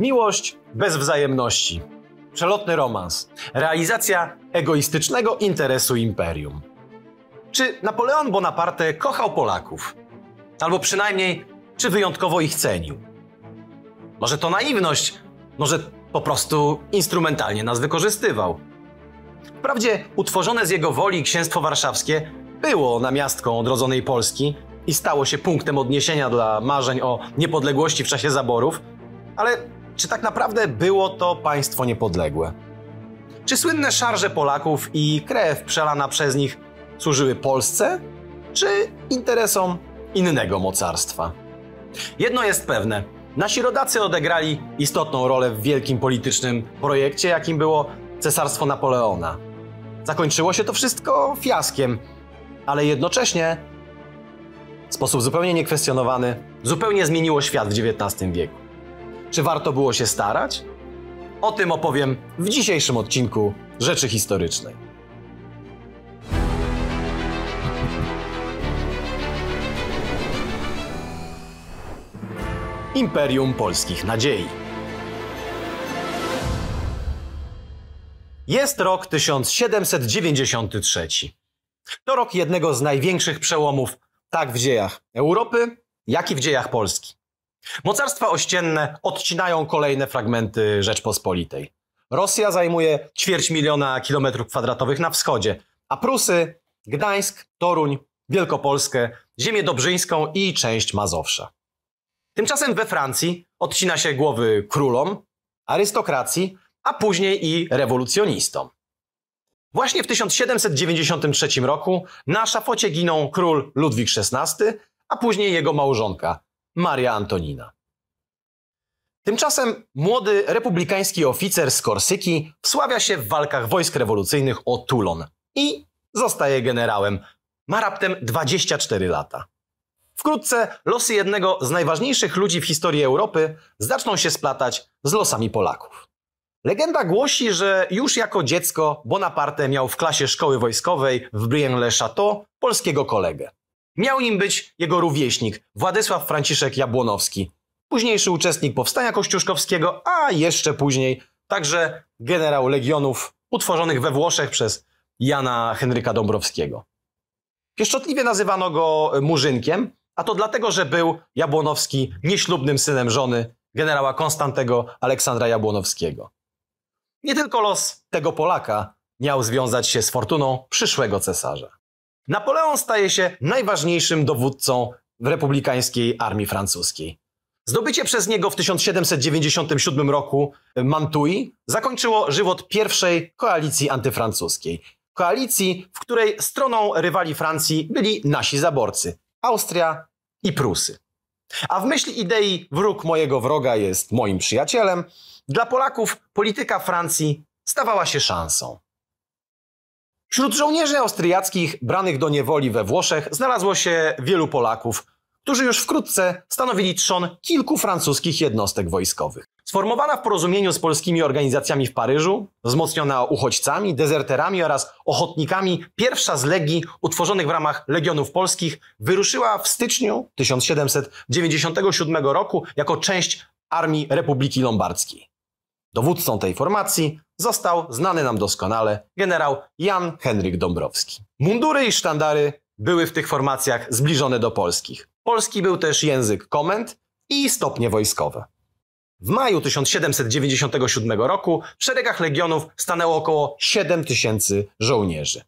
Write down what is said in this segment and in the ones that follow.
Miłość bez wzajemności. Przelotny romans. Realizacja egoistycznego interesu imperium. Czy Napoleon Bonaparte kochał Polaków? Albo przynajmniej, czy wyjątkowo ich cenił? Może to naiwność, może po prostu instrumentalnie nas wykorzystywał. Wprawdzie utworzone z jego woli księstwo warszawskie było namiastką odrodzonej Polski i stało się punktem odniesienia dla marzeń o niepodległości w czasie zaborów, ale czy tak naprawdę było to państwo niepodległe? Czy słynne szarże Polaków i krew przelana przez nich służyły Polsce, czy interesom innego mocarstwa? Jedno jest pewne. Nasi rodacy odegrali istotną rolę w wielkim politycznym projekcie, jakim było Cesarstwo Napoleona. Zakończyło się to wszystko fiaskiem, ale jednocześnie w sposób zupełnie niekwestionowany zupełnie zmieniło świat w XIX wieku. Czy warto było się starać? O tym opowiem w dzisiejszym odcinku Rzeczy Historycznej. Imperium Polskich Nadziei. Jest rok 1793. To rok jednego z największych przełomów tak w dziejach Europy, jak i w dziejach Polski. Mocarstwa ościenne odcinają kolejne fragmenty Rzeczpospolitej. Rosja zajmuje ćwierć miliona kilometrów kwadratowych na wschodzie, a Prusy Gdańsk, Toruń, Wielkopolskę, ziemię dobrzyńską i część Mazowsza. Tymczasem we Francji odcina się głowy królom, arystokracji, a później i rewolucjonistom. Właśnie w 1793 roku na szafocie giną król Ludwik XVI, a później jego małżonka Maria Antonina. Tymczasem młody republikański oficer z Korsyki wsławia się w walkach wojsk rewolucyjnych o Toulon i zostaje generałem. Ma raptem 24 lata. Wkrótce losy jednego z najważniejszych ludzi w historii Europy zaczną się splatać z losami Polaków. Legenda głosi, że już jako dziecko Bonaparte miał w klasie szkoły wojskowej w Brienne-le-Château polskiego kolegę. Miał nim być jego rówieśnik Władysław Franciszek Jabłonowski, późniejszy uczestnik powstania kościuszkowskiego, a jeszcze później także generał legionów utworzonych we Włoszech przez Jana Henryka Dąbrowskiego. Pieszczotliwie nazywano go Murzynkiem, a to dlatego, że był Jabłonowski nieślubnym synem żony generała Konstantego Aleksandra Jabłonowskiego. Nie tylko los tego Polaka miał związać się z fortuną przyszłego cesarza. Napoleon staje się najważniejszym dowódcą w republikańskiej armii francuskiej. Zdobycie przez niego w 1797 roku Mantui zakończyło żywot pierwszej koalicji antyfrancuskiej. Koalicji, w której stroną rywali Francji byli nasi zaborcy Austria i Prusy. A w myśli idei wróg mojego wroga jest moim przyjacielem, dla Polaków polityka Francji stawała się szansą. Wśród żołnierzy austriackich branych do niewoli we Włoszech znalazło się wielu Polaków, którzy już wkrótce stanowili trzon kilku francuskich jednostek wojskowych. Sformowana w porozumieniu z polskimi organizacjami w Paryżu, wzmocniona uchodźcami, dezerterami oraz ochotnikami, pierwsza z legii utworzonych w ramach Legionów Polskich wyruszyła w styczniu 1797 roku jako część Armii Republiki Lombardzkiej. Dowódcą tej formacji został znany nam doskonale generał Jan Henryk Dąbrowski. Mundury i sztandary były w tych formacjach zbliżone do polskich. Polski był też język komend i stopnie wojskowe. W maju 1797 roku w szeregach legionów stanęło około 7 tysięcy żołnierzy.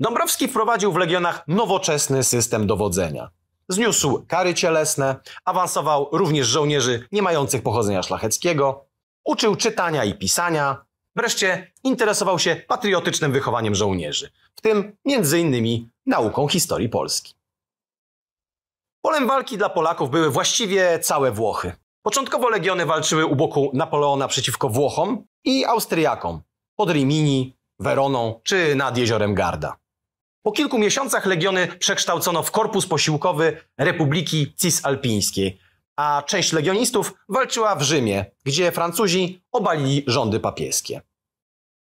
Dąbrowski wprowadził w legionach nowoczesny system dowodzenia. Zniósł kary cielesne, awansował również żołnierzy nie mających pochodzenia szlacheckiego, Uczył czytania i pisania. Wreszcie interesował się patriotycznym wychowaniem żołnierzy, w tym m.in. nauką historii Polski. Polem walki dla Polaków były właściwie całe Włochy. Początkowo legiony walczyły u boku Napoleona przeciwko Włochom i Austriakom pod Rimini, Weroną czy nad jeziorem Garda. Po kilku miesiącach legiony przekształcono w korpus posiłkowy Republiki Cisalpińskiej, a część legionistów walczyła w Rzymie, gdzie Francuzi obalili rządy papieskie.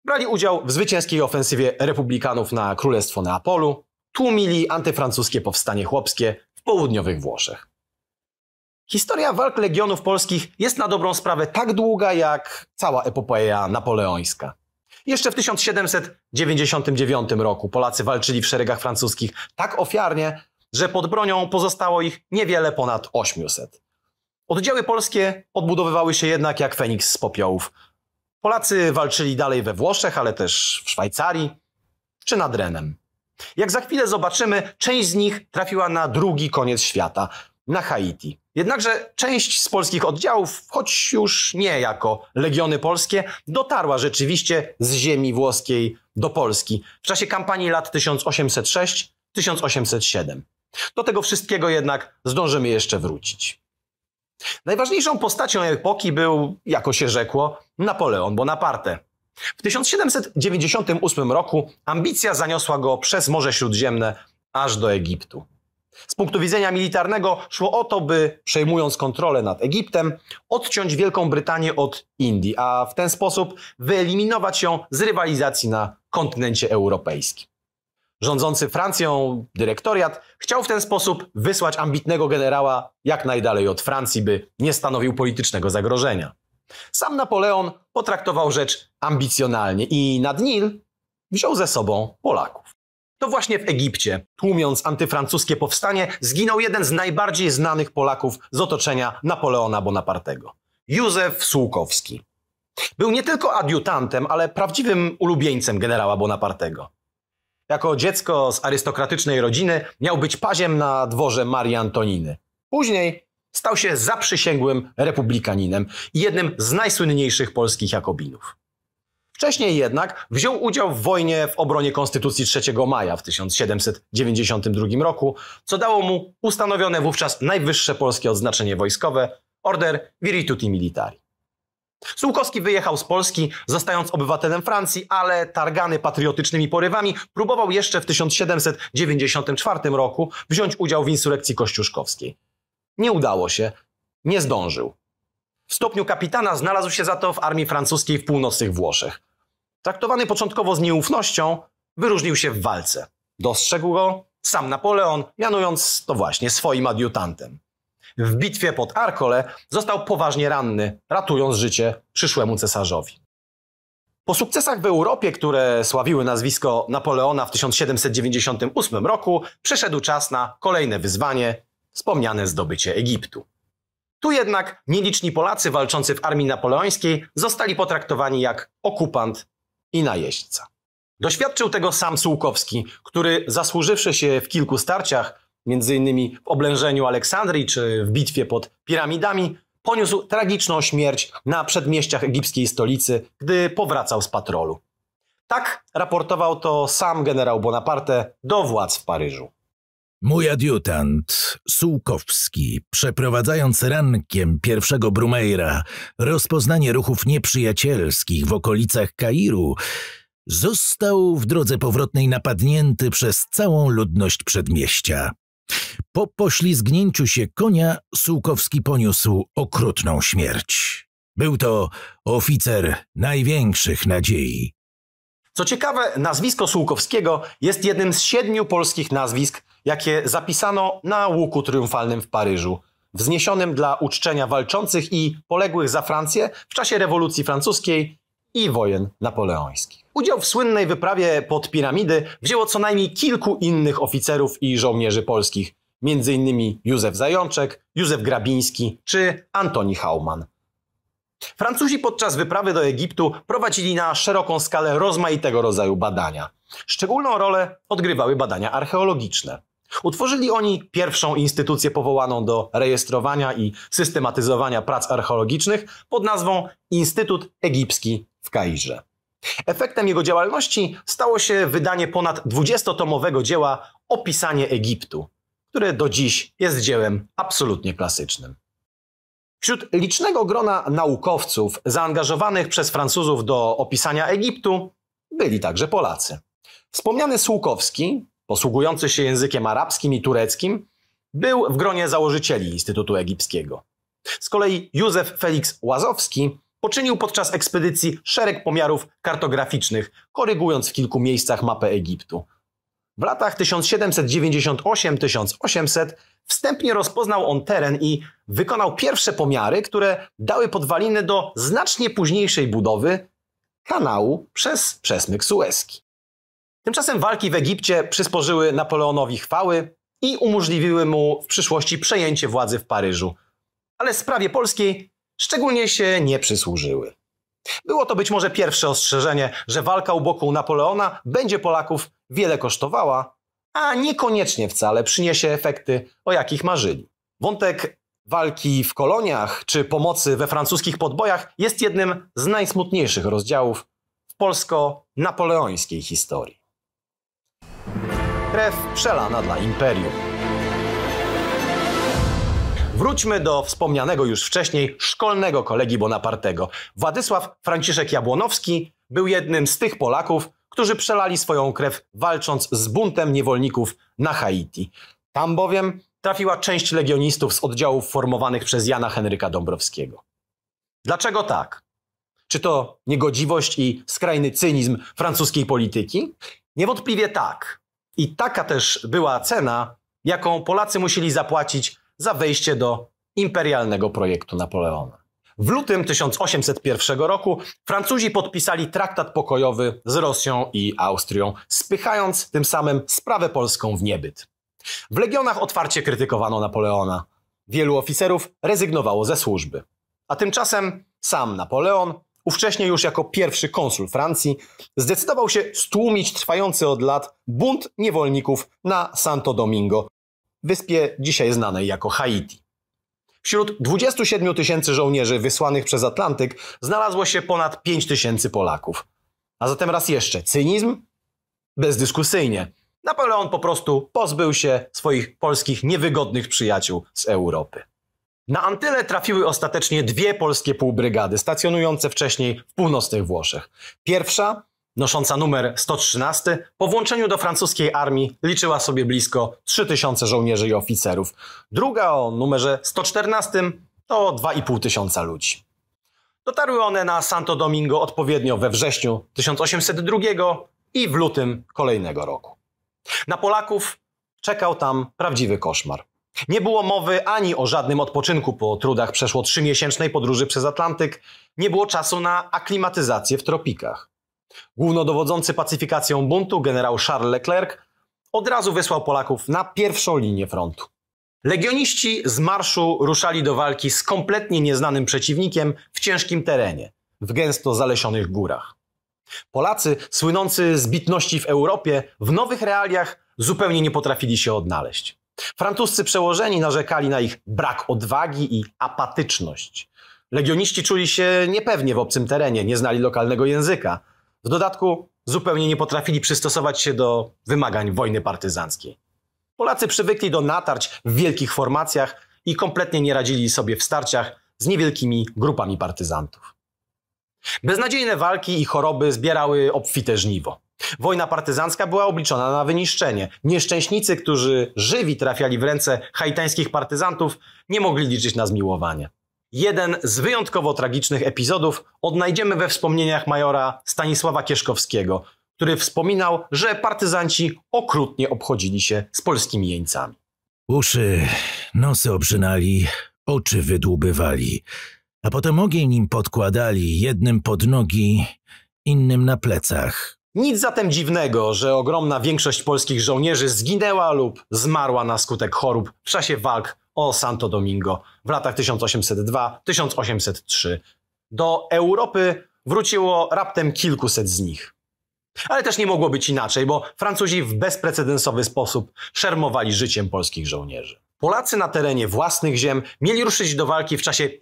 Brali udział w zwycięskiej ofensywie republikanów na Królestwo Neapolu, tłumili antyfrancuskie powstanie chłopskie w południowych Włoszech. Historia walk legionów polskich jest na dobrą sprawę tak długa jak cała epopeja napoleońska. Jeszcze w 1799 roku Polacy walczyli w szeregach francuskich tak ofiarnie, że pod bronią pozostało ich niewiele ponad 800. Oddziały polskie odbudowywały się jednak jak Feniks z popiołów. Polacy walczyli dalej we Włoszech, ale też w Szwajcarii czy nad Renem. Jak za chwilę zobaczymy, część z nich trafiła na drugi koniec świata, na Haiti. Jednakże część z polskich oddziałów, choć już nie jako legiony polskie, dotarła rzeczywiście z ziemi włoskiej do Polski w czasie kampanii lat 1806-1807. Do tego wszystkiego jednak zdążymy jeszcze wrócić. Najważniejszą postacią epoki był, jako się rzekło, Napoleon Bonaparte. W 1798 roku ambicja zaniosła go przez Morze Śródziemne aż do Egiptu. Z punktu widzenia militarnego szło o to, by przejmując kontrolę nad Egiptem, odciąć Wielką Brytanię od Indii, a w ten sposób wyeliminować ją z rywalizacji na kontynencie europejskim. Rządzący Francją dyrektoriat chciał w ten sposób wysłać ambitnego generała jak najdalej od Francji, by nie stanowił politycznego zagrożenia. Sam Napoleon potraktował rzecz ambicjonalnie i nad Nil wziął ze sobą Polaków. To właśnie w Egipcie, tłumiąc antyfrancuskie powstanie, zginął jeden z najbardziej znanych Polaków z otoczenia Napoleona Bonapartego Józef Sułkowski. Był nie tylko adiutantem, ale prawdziwym ulubieńcem generała Bonapartego. Jako dziecko z arystokratycznej rodziny miał być paziem na dworze Marii Antoniny. Później stał się zaprzysięgłym republikaninem i jednym z najsłynniejszych polskich Jakobinów. Wcześniej jednak wziął udział w wojnie w obronie Konstytucji 3 maja w 1792 roku, co dało mu ustanowione wówczas najwyższe polskie odznaczenie wojskowe Order Virtuti Militari. Sułkowski wyjechał z Polski, zostając obywatelem Francji, ale targany patriotycznymi porywami próbował jeszcze w 1794 roku wziąć udział w insurrekcji kościuszkowskiej. Nie udało się, nie zdążył. W stopniu kapitana znalazł się za to w armii francuskiej w północnych Włoszech. Traktowany początkowo z nieufnością, wyróżnił się w walce. Dostrzegł go sam Napoleon, mianując to właśnie swoim adiutantem w bitwie pod Arkole został poważnie ranny, ratując życie przyszłemu cesarzowi. Po sukcesach w Europie, które sławiły nazwisko Napoleona w 1798 roku, przyszedł czas na kolejne wyzwanie wspomniane zdobycie Egiptu. Tu jednak nieliczni Polacy walczący w armii napoleońskiej zostali potraktowani jak okupant i najeźdźca. Doświadczył tego sam Sułkowski, który zasłużywszy się w kilku starciach, między innymi w oblężeniu Aleksandrii czy w bitwie pod piramidami, poniósł tragiczną śmierć na przedmieściach egipskiej stolicy, gdy powracał z patrolu. Tak raportował to sam generał Bonaparte do władz w Paryżu. Mój adiutant, Sułkowski, przeprowadzając rankiem pierwszego Brumeira rozpoznanie ruchów nieprzyjacielskich w okolicach Kairu, został w drodze powrotnej napadnięty przez całą ludność przedmieścia. Po poślizgnięciu się konia Sułkowski poniósł okrutną śmierć. Był to oficer największych nadziei. Co ciekawe, nazwisko Sułkowskiego jest jednym z siedmiu polskich nazwisk, jakie zapisano na łuku triumfalnym w Paryżu, wzniesionym dla uczczenia walczących i poległych za Francję w czasie rewolucji francuskiej i wojen napoleońskich. Udział w słynnej wyprawie pod piramidy wzięło co najmniej kilku innych oficerów i żołnierzy polskich, m.in. Józef Zajączek, Józef Grabiński czy Antoni Hauman. Francuzi podczas wyprawy do Egiptu prowadzili na szeroką skalę rozmaitego rodzaju badania. Szczególną rolę odgrywały badania archeologiczne. Utworzyli oni pierwszą instytucję powołaną do rejestrowania i systematyzowania prac archeologicznych pod nazwą Instytut Egipski w Kairze. Efektem jego działalności stało się wydanie ponad 20-tomowego dzieła Opisanie Egiptu, które do dziś jest dziełem absolutnie klasycznym. Wśród licznego grona naukowców zaangażowanych przez Francuzów do opisania Egiptu byli także Polacy. Wspomniany Słukowski, posługujący się językiem arabskim i tureckim, był w gronie założycieli Instytutu Egipskiego. Z kolei Józef Felix Łazowski poczynił podczas ekspedycji szereg pomiarów kartograficznych, korygując w kilku miejscach mapę Egiptu, w latach 1798-1800 wstępnie rozpoznał on teren i wykonał pierwsze pomiary, które dały podwaliny do znacznie późniejszej budowy kanału przez przesmyk sueski. Tymczasem walki w Egipcie przysporzyły Napoleonowi chwały i umożliwiły mu w przyszłości przejęcie władzy w Paryżu. Ale sprawie polskiej szczególnie się nie przysłużyły. Było to być może pierwsze ostrzeżenie, że walka u boku Napoleona będzie Polaków wiele kosztowała, a niekoniecznie wcale przyniesie efekty, o jakich marzyli. Wątek walki w koloniach czy pomocy we francuskich podbojach jest jednym z najsmutniejszych rozdziałów w polsko-napoleońskiej historii. Krew przelana dla imperium. Wróćmy do wspomnianego już wcześniej szkolnego kolegi Bonapartego. Władysław Franciszek Jabłonowski był jednym z tych Polaków, którzy przelali swoją krew walcząc z buntem niewolników na Haiti. Tam bowiem trafiła część legionistów z oddziałów formowanych przez Jana Henryka Dąbrowskiego. Dlaczego tak? Czy to niegodziwość i skrajny cynizm francuskiej polityki? Niewątpliwie tak. I taka też była cena, jaką Polacy musieli zapłacić za wejście do imperialnego projektu Napoleona. W lutym 1801 roku Francuzi podpisali traktat pokojowy z Rosją i Austrią, spychając tym samym sprawę polską w niebyt. W legionach otwarcie krytykowano Napoleona. Wielu oficerów rezygnowało ze służby. A tymczasem sam Napoleon, ówcześnie już jako pierwszy konsul Francji, zdecydował się stłumić trwający od lat bunt niewolników na Santo Domingo wyspie dzisiaj znanej jako Haiti. Wśród 27 tysięcy żołnierzy wysłanych przez Atlantyk znalazło się ponad 5 tysięcy Polaków. A zatem raz jeszcze, cynizm? Bezdyskusyjnie. Napoleon po prostu pozbył się swoich polskich niewygodnych przyjaciół z Europy. Na Antyle trafiły ostatecznie dwie polskie półbrygady stacjonujące wcześniej w północnych Włoszech. Pierwsza nosząca numer 113, po włączeniu do francuskiej armii liczyła sobie blisko 3000 żołnierzy i oficerów. Druga o numerze 114 to 2,5 tysiąca ludzi. Dotarły one na Santo Domingo odpowiednio we wrześniu 1802 i w lutym kolejnego roku. Na Polaków czekał tam prawdziwy koszmar. Nie było mowy ani o żadnym odpoczynku po trudach przeszło trzymiesięcznej podróży przez Atlantyk, nie było czasu na aklimatyzację w tropikach. Głównodowodzący pacyfikacją buntu generał Charles Leclerc od razu wysłał Polaków na pierwszą linię frontu. Legioniści z marszu ruszali do walki z kompletnie nieznanym przeciwnikiem w ciężkim terenie, w gęsto zalesionych górach. Polacy, słynący z bitności w Europie, w nowych realiach zupełnie nie potrafili się odnaleźć. Francuscy przełożeni narzekali na ich brak odwagi i apatyczność. Legioniści czuli się niepewnie w obcym terenie, nie znali lokalnego języka, w dodatku zupełnie nie potrafili przystosować się do wymagań wojny partyzanckiej. Polacy przywykli do natarć w wielkich formacjach i kompletnie nie radzili sobie w starciach z niewielkimi grupami partyzantów. Beznadziejne walki i choroby zbierały obfite żniwo. Wojna partyzancka była obliczona na wyniszczenie. Nieszczęśnicy, którzy żywi trafiali w ręce haitańskich partyzantów, nie mogli liczyć na zmiłowanie. Jeden z wyjątkowo tragicznych epizodów odnajdziemy we wspomnieniach majora Stanisława Kieszkowskiego, który wspominał, że partyzanci okrutnie obchodzili się z polskimi jeńcami. Uszy, nosy obrzynali, oczy wydłubywali, a potem ogień im podkładali, jednym pod nogi, innym na plecach. Nic zatem dziwnego, że ogromna większość polskich żołnierzy zginęła lub zmarła na skutek chorób w czasie walk o Santo Domingo w latach 1802-1803. Do Europy wróciło raptem kilkuset z nich. Ale też nie mogło być inaczej, bo Francuzi w bezprecedensowy sposób szermowali życiem polskich żołnierzy. Polacy na terenie własnych ziem mieli ruszyć do walki w czasie I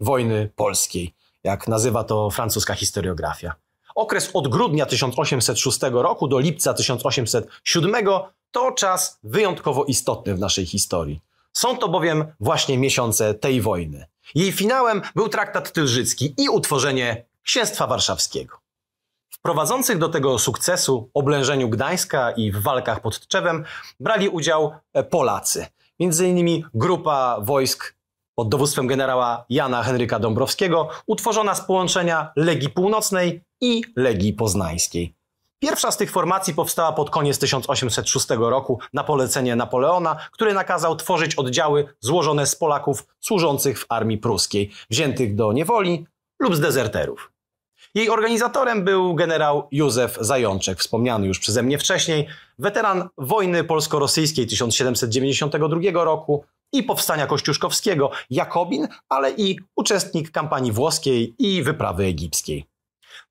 wojny polskiej, jak nazywa to francuska historiografia. Okres od grudnia 1806 roku do lipca 1807 to czas wyjątkowo istotny w naszej historii. Są to bowiem właśnie miesiące tej wojny. Jej finałem był traktat tylżycki i utworzenie Księstwa Warszawskiego. W prowadzących do tego sukcesu oblężeniu Gdańska i w walkach pod Tczewem brali udział e, Polacy, między innymi grupa wojsk pod dowództwem generała Jana Henryka Dąbrowskiego, utworzona z połączenia Legii Północnej i Legii Poznańskiej. Pierwsza z tych formacji powstała pod koniec 1806 roku na polecenie Napoleona, który nakazał tworzyć oddziały złożone z Polaków służących w armii pruskiej, wziętych do niewoli lub z dezerterów. Jej organizatorem był generał Józef Zajączek, wspomniany już przeze mnie wcześniej, weteran wojny polsko-rosyjskiej 1792 roku i powstania kościuszkowskiego, jakobin, ale i uczestnik kampanii włoskiej i wyprawy egipskiej.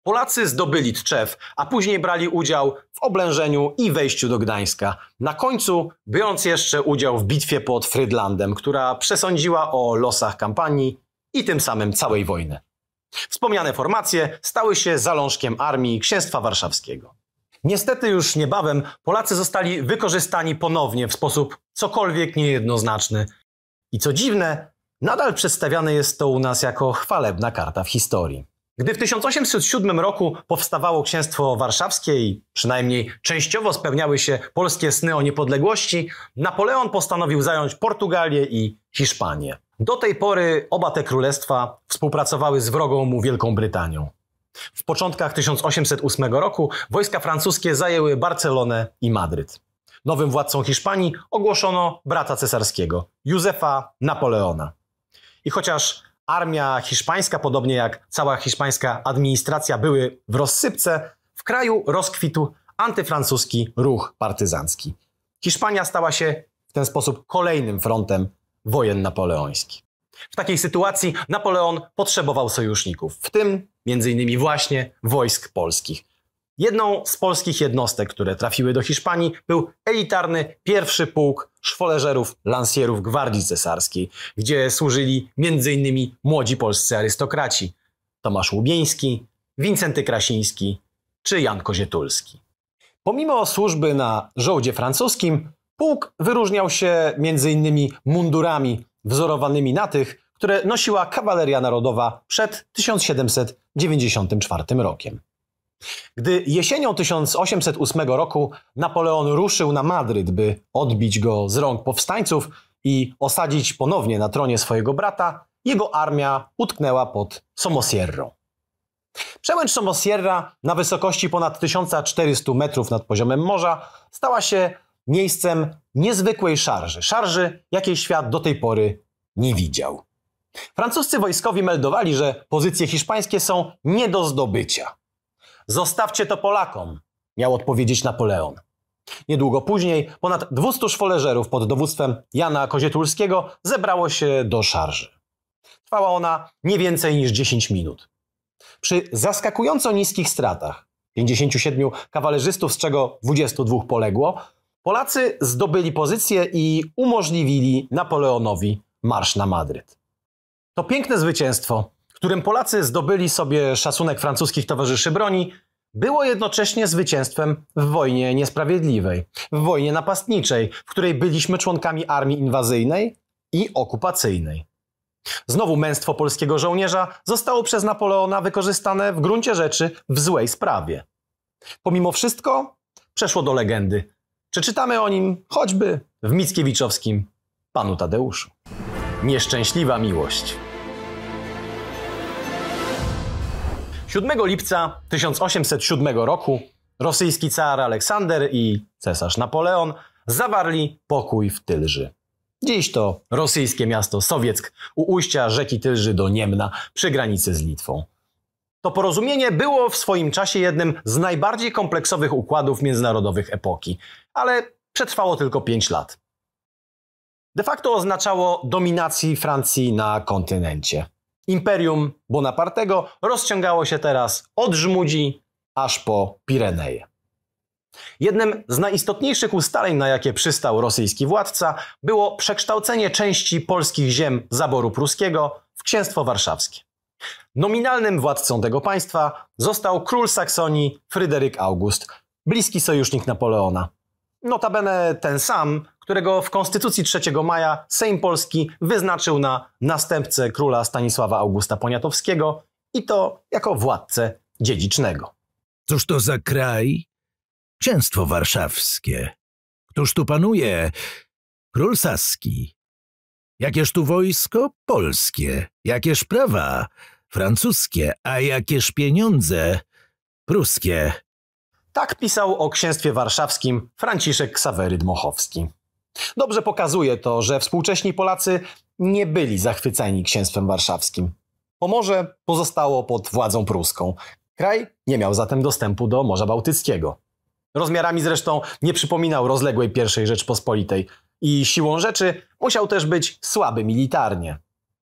Polacy zdobyli Tczew, a później brali udział w oblężeniu i wejściu do Gdańska. Na końcu biorąc jeszcze udział w bitwie pod Frydlandem, która przesądziła o losach kampanii i tym samym całej wojny. Wspomniane formacje stały się zalążkiem armii Księstwa Warszawskiego. Niestety już niebawem Polacy zostali wykorzystani ponownie w sposób cokolwiek niejednoznaczny. I co dziwne, nadal przedstawiane jest to u nas jako chwalebna karta w historii. Gdy w 1807 roku powstawało Księstwo Warszawskie i przynajmniej częściowo spełniały się polskie sny o niepodległości, Napoleon postanowił zająć Portugalię i Hiszpanię. Do tej pory oba te królestwa współpracowały z wrogą mu Wielką Brytanią. W początkach 1808 roku wojska francuskie zajęły Barcelonę i Madryt. Nowym władcą Hiszpanii ogłoszono brata cesarskiego, Józefa Napoleona. I chociaż Armia hiszpańska, podobnie jak cała hiszpańska administracja, były w rozsypce. W kraju rozkwitu antyfrancuski ruch partyzancki. Hiszpania stała się w ten sposób kolejnym frontem wojen napoleońskich. W takiej sytuacji Napoleon potrzebował sojuszników, w tym m.in. właśnie wojsk polskich. Jedną z polskich jednostek, które trafiły do Hiszpanii, był elitarny pierwszy pułk szwoleżerów, lansierów Gwardii Cesarskiej, gdzie służyli m.in. młodzi polscy arystokraci Tomasz Łubieński, Wincenty Krasiński czy Jan Kozietulski. Pomimo służby na żołdzie francuskim, pułk wyróżniał się m.in. mundurami wzorowanymi na tych, które nosiła kawaleria narodowa przed 1794 rokiem. Gdy jesienią 1808 roku Napoleon ruszył na Madryt, by odbić go z rąk powstańców i osadzić ponownie na tronie swojego brata, jego armia utknęła pod Somosierrą. Przełęcz Somosierra na wysokości ponad 1400 metrów nad poziomem morza stała się miejscem niezwykłej szarży, szarży, jakiej świat do tej pory nie widział. Francuscy wojskowi meldowali, że pozycje hiszpańskie są nie do zdobycia. Zostawcie to Polakom, miał odpowiedzieć Napoleon. Niedługo później ponad 200 szwoleżerów pod dowództwem Jana Kozietulskiego zebrało się do szarży. Trwała ona nie więcej niż 10 minut. Przy zaskakująco niskich stratach 57 kawalerzystów, z czego 22 poległo, Polacy zdobyli pozycję i umożliwili Napoleonowi marsz na Madryt. To piękne zwycięstwo którym Polacy zdobyli sobie szacunek francuskich towarzyszy broni, było jednocześnie zwycięstwem w wojnie niesprawiedliwej, w wojnie napastniczej, w której byliśmy członkami armii inwazyjnej i okupacyjnej. Znowu męstwo polskiego żołnierza zostało przez Napoleona wykorzystane w gruncie rzeczy w złej sprawie. Pomimo wszystko przeszło do legendy. Przeczytamy o nim choćby w Mickiewiczowskim Panu Tadeuszu. Nieszczęśliwa miłość. 7 lipca 1807 roku rosyjski car Aleksander i cesarz Napoleon zawarli pokój w Tylży. Dziś to rosyjskie miasto Sowieck u ujścia rzeki Tylży do Niemna przy granicy z Litwą. To porozumienie było w swoim czasie jednym z najbardziej kompleksowych układów międzynarodowych epoki, ale przetrwało tylko 5 lat. De facto oznaczało dominacji Francji na kontynencie. Imperium Bonapartego rozciągało się teraz od Żmudzi aż po Pireneje. Jednym z najistotniejszych ustaleń, na jakie przystał rosyjski władca, było przekształcenie części polskich ziem zaboru pruskiego w księstwo warszawskie. Nominalnym władcą tego państwa został król Saksonii Fryderyk August, bliski sojusznik Napoleona. Notabene ten sam, którego w Konstytucji 3 maja Sejm Polski wyznaczył na następcę króla Stanisława Augusta Poniatowskiego i to jako władcę dziedzicznego. Cóż to za kraj? Księstwo warszawskie. Któż tu panuje? Król Saski. Jakież tu wojsko? Polskie. Jakież prawa? Francuskie. A jakież pieniądze? Pruskie. Tak pisał o księstwie warszawskim Franciszek Ksawery Dmochowski. Dobrze pokazuje to, że współcześni Polacy nie byli zachwyceni księstwem warszawskim. Pomorze pozostało pod władzą pruską. Kraj nie miał zatem dostępu do Morza Bałtyckiego. Rozmiarami zresztą nie przypominał rozległej I Rzeczpospolitej i siłą rzeczy musiał też być słaby militarnie.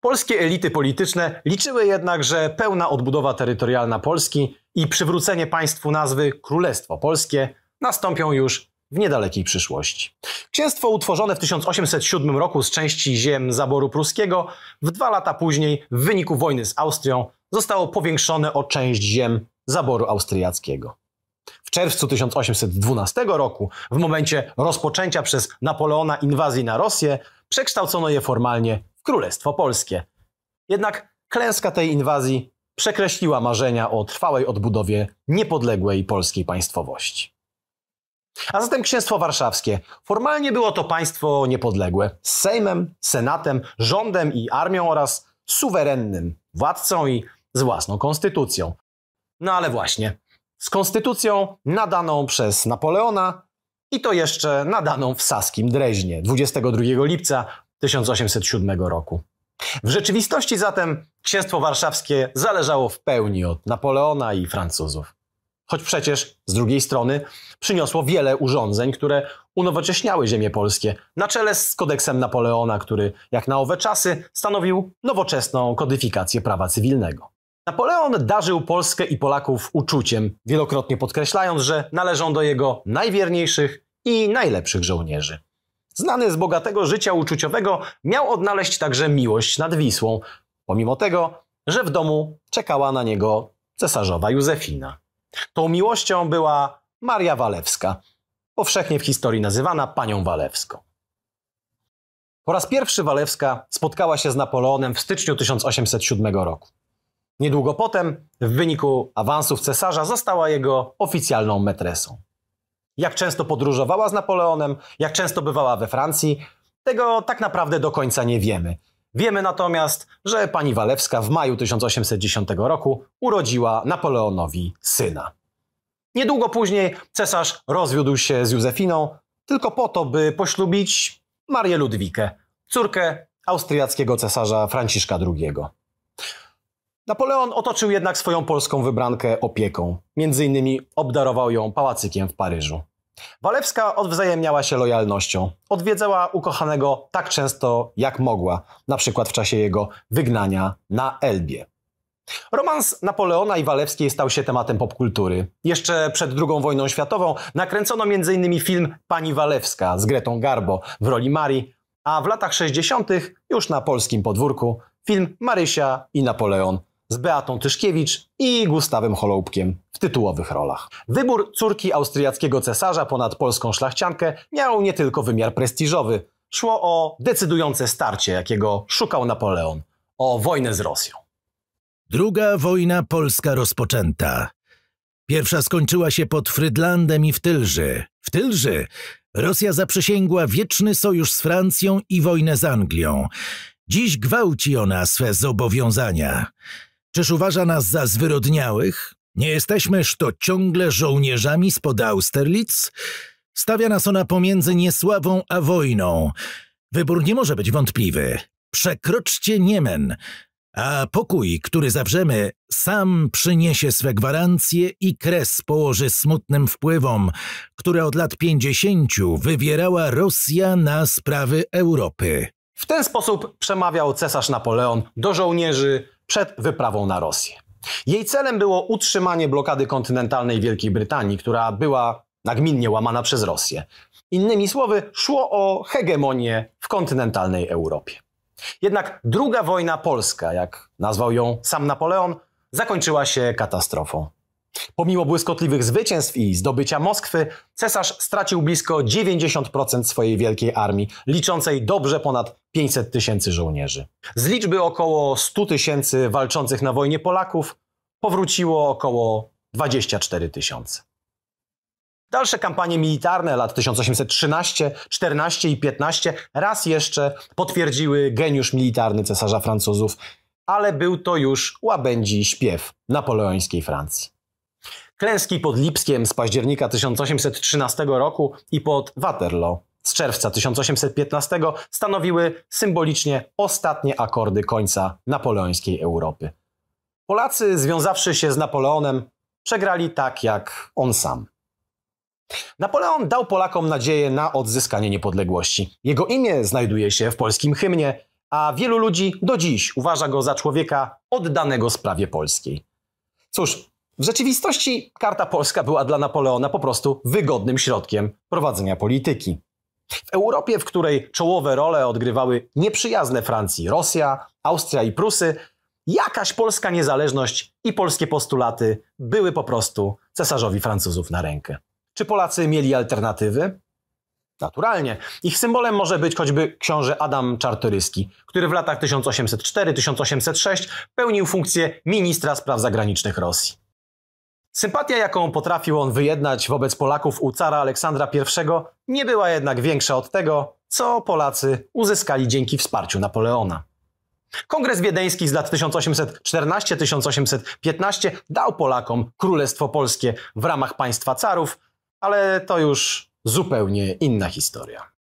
Polskie elity polityczne liczyły jednak, że pełna odbudowa terytorialna Polski i przywrócenie państwu nazwy Królestwo Polskie nastąpią już w niedalekiej przyszłości. Księstwo utworzone w 1807 roku z części ziem zaboru pruskiego, w dwa lata później w wyniku wojny z Austrią zostało powiększone o część ziem zaboru austriackiego. W czerwcu 1812 roku, w momencie rozpoczęcia przez Napoleona inwazji na Rosję, przekształcono je formalnie w Królestwo Polskie. Jednak klęska tej inwazji przekreśliła marzenia o trwałej odbudowie niepodległej polskiej państwowości. A zatem Księstwo Warszawskie. Formalnie było to państwo niepodległe, z Sejmem, Senatem, rządem i armią oraz suwerennym władcą i z własną konstytucją. No ale właśnie, z konstytucją nadaną przez Napoleona i to jeszcze nadaną w saskim Dreźnie 22 lipca 1807 roku. W rzeczywistości zatem Księstwo Warszawskie zależało w pełni od Napoleona i Francuzów. Choć przecież z drugiej strony przyniosło wiele urządzeń, które unowocześniały ziemie polskie, na czele z kodeksem Napoleona, który jak na owe czasy stanowił nowoczesną kodyfikację prawa cywilnego. Napoleon darzył Polskę i Polaków uczuciem, wielokrotnie podkreślając, że należą do jego najwierniejszych i najlepszych żołnierzy. Znany z bogatego życia uczuciowego, miał odnaleźć także miłość nad Wisłą, pomimo tego, że w domu czekała na niego cesarzowa Józefina. Tą miłością była Maria Walewska, powszechnie w historii nazywana panią Walewską. Po raz pierwszy Walewska spotkała się z Napoleonem w styczniu 1807 roku. Niedługo potem, w wyniku awansów cesarza, została jego oficjalną metresą. Jak często podróżowała z Napoleonem, jak często bywała we Francji, tego tak naprawdę do końca nie wiemy. Wiemy natomiast, że pani Walewska w maju 1810 roku urodziła Napoleonowi syna. Niedługo później cesarz rozwiódł się z Józefiną tylko po to, by poślubić Marię Ludwikę, córkę austriackiego cesarza Franciszka II. Napoleon otoczył jednak swoją polską wybrankę opieką. Między innymi obdarował ją pałacykiem w Paryżu. Walewska odwzajemniała się lojalnością. Odwiedzała ukochanego tak często, jak mogła, na przykład w czasie jego wygnania na Elbie. Romans Napoleona i Walewskiej stał się tematem popkultury. Jeszcze przed II wojną światową nakręcono m.in. film Pani Walewska z Gretą Garbo w roli Marii, a w latach 60. już na polskim podwórku film Marysia i Napoleon z Beatą Tyszkiewicz i Gustawem Holoubkiem w tytułowych rolach. Wybór córki austriackiego cesarza ponad polską szlachciankę miał nie tylko wymiar prestiżowy. Szło o decydujące starcie, jakiego szukał Napoleon, o wojnę z Rosją. Druga wojna polska rozpoczęta. Pierwsza skończyła się pod Frydlandem i w Tylży. W Tylży Rosja zaprzysięgła wieczny sojusz z Francją i wojnę z Anglią. Dziś gwałci ona swe zobowiązania. Czyż uważa nas za zwyrodniałych? Nie jesteśmyż to ciągle żołnierzami spod Austerlitz? Stawia nas ona pomiędzy niesławą a wojną. Wybór nie może być wątpliwy. Przekroczcie Niemen, a pokój, który zawrzemy, sam przyniesie swe gwarancje i kres położy smutnym wpływom, które od lat pięćdziesięciu wywierała Rosja na sprawy Europy. W ten sposób przemawiał cesarz Napoleon do żołnierzy, przed wyprawą na Rosję. Jej celem było utrzymanie blokady kontynentalnej Wielkiej Brytanii, która była nagminnie łamana przez Rosję. Innymi słowy, szło o hegemonię w kontynentalnej Europie. Jednak druga wojna polska, jak nazwał ją sam Napoleon, zakończyła się katastrofą. Pomimo błyskotliwych zwycięstw i zdobycia Moskwy, cesarz stracił blisko 90% swojej wielkiej armii, liczącej dobrze ponad 500 tysięcy żołnierzy. Z liczby około 100 tysięcy walczących na wojnie Polaków powróciło około 24 tysiące. Dalsze kampanie militarne lat 1813, 14 i 15 raz jeszcze potwierdziły geniusz militarny cesarza Francuzów, ale był to już łabędzi śpiew napoleońskiej Francji klęski pod Lipskiem z października 1813 roku i pod Waterloo z czerwca 1815 stanowiły symbolicznie ostatnie akordy końca napoleońskiej Europy. Polacy, związawszy się z Napoleonem, przegrali tak jak on sam. Napoleon dał Polakom nadzieję na odzyskanie niepodległości. Jego imię znajduje się w polskim hymnie, a wielu ludzi do dziś uważa go za człowieka oddanego sprawie polskiej. Cóż, w rzeczywistości karta polska była dla Napoleona po prostu wygodnym środkiem prowadzenia polityki. W Europie, w której czołowe role odgrywały nieprzyjazne Francji Rosja, Austria i Prusy, jakaś polska niezależność i polskie postulaty były po prostu cesarzowi Francuzów na rękę. Czy Polacy mieli alternatywy? Naturalnie. Ich symbolem może być choćby książę Adam Czartoryski, który w latach 1804-1806 pełnił funkcję ministra spraw zagranicznych Rosji. Sympatia, jaką potrafił on wyjednać wobec Polaków u cara Aleksandra I, nie była jednak większa od tego, co Polacy uzyskali dzięki wsparciu Napoleona. Kongres Wiedeński z lat 1814-1815 dał Polakom Królestwo Polskie w ramach państwa carów, ale to już zupełnie inna historia.